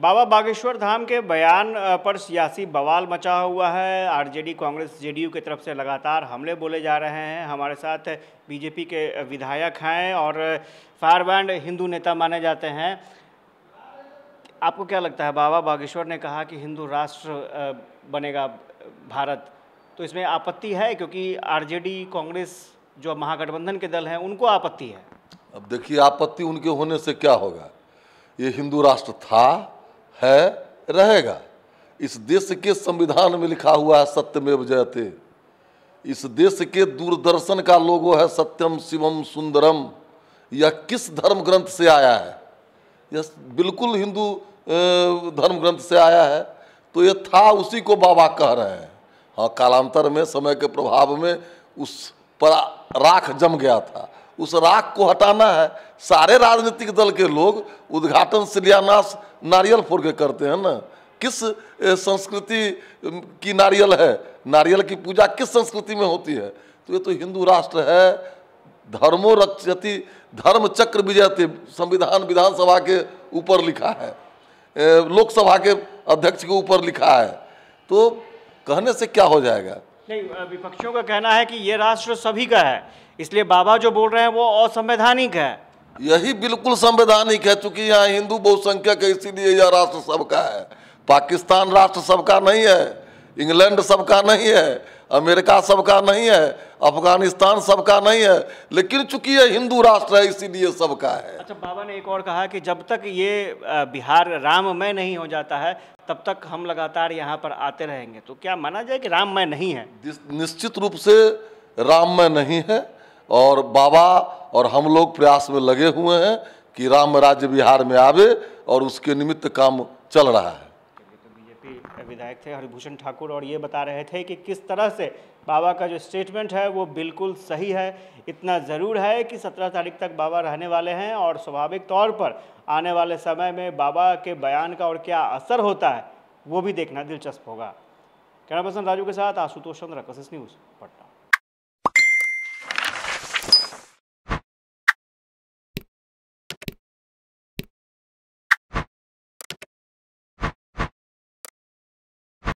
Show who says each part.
Speaker 1: बाबा बागेश्वर धाम के बयान पर सियासी बवाल मचा हुआ है आरजेडी कांग्रेस जेडीयू की तरफ से लगातार हमले बोले जा रहे हैं हमारे साथ बीजेपी के विधायक हैं और फायर बैंड हिंदू नेता माने जाते हैं आपको क्या लगता है बाबा बागेश्वर ने कहा कि हिंदू राष्ट्र बनेगा भारत तो इसमें आपत्ति है क्योंकि आर कांग्रेस जो महागठबंधन के दल हैं उनको
Speaker 2: आपत्ति है अब देखिए आपत्ति उनके होने से क्या होगा ये हिंदू राष्ट्र था है रहेगा इस देश के संविधान में लिखा हुआ है सत्यमेव जयते इस देश के दूरदर्शन का लोगो है सत्यम शिवम सुंदरम यह किस धर्म ग्रंथ से आया है यह बिल्कुल हिंदू धर्म ग्रंथ से आया है तो ये था उसी को बाबा कह रहे हैं हाँ कालांतर में समय के प्रभाव में उस पर राख जम गया था उस राख को हटाना है सारे राजनीतिक दल के लोग उद्घाटन शिलान्यास नारियल फोड़ के करते हैं ना किस संस्कृति की नारियल है नारियल की पूजा किस संस्कृति में होती है तो ये तो हिंदू राष्ट्र है धर्मो रक्षति धर्म चक्र विजयते संविधान विधानसभा के ऊपर लिखा है लोकसभा के अध्यक्ष के ऊपर लिखा है तो कहने से क्या हो जाएगा
Speaker 1: नहीं विपक्षियों का कहना है कि ये राष्ट्र सभी का है इसलिए बाबा जो बोल रहे हैं वो
Speaker 2: असंवैधानिक है यही बिल्कुल संवैधानिक है चूंकि यहाँ हिंदू बहुसंख्यक है इसीलिए यह राष्ट्र सबका है पाकिस्तान राष्ट्र सबका नहीं है इंग्लैंड सबका नहीं है अमेरिका सबका नहीं है अफगानिस्तान सबका नहीं है लेकिन चूंकि ये हिंदू राष्ट्र है इसीलिए सबका है
Speaker 1: अच्छा बाबा ने एक और कहा कि जब तक ये बिहार राममय नहीं हो जाता है तब तक हम लगातार यहाँ पर आते रहेंगे तो क्या माना जाए कि राममय नहीं है
Speaker 2: निश्चित रूप से राममय नहीं है और बाबा और हम लोग प्रयास में लगे हुए हैं कि राम राज्य बिहार में आवे और उसके निमित्त काम चल रहा है
Speaker 1: तो विधायक थे हरिभूषण ठाकुर और ये बता रहे थे कि किस तरह से बाबा का जो स्टेटमेंट है वो बिल्कुल सही है इतना ज़रूर है कि 17 तारीख तक बाबा रहने वाले हैं और स्वाभाविक तौर पर आने वाले समय में बाबा के बयान का और क्या असर होता है वो भी देखना दिलचस्प होगा कैमरा पर्सन राजू के साथ आशुतोष चंद्र कशिश न्यूज़ पटना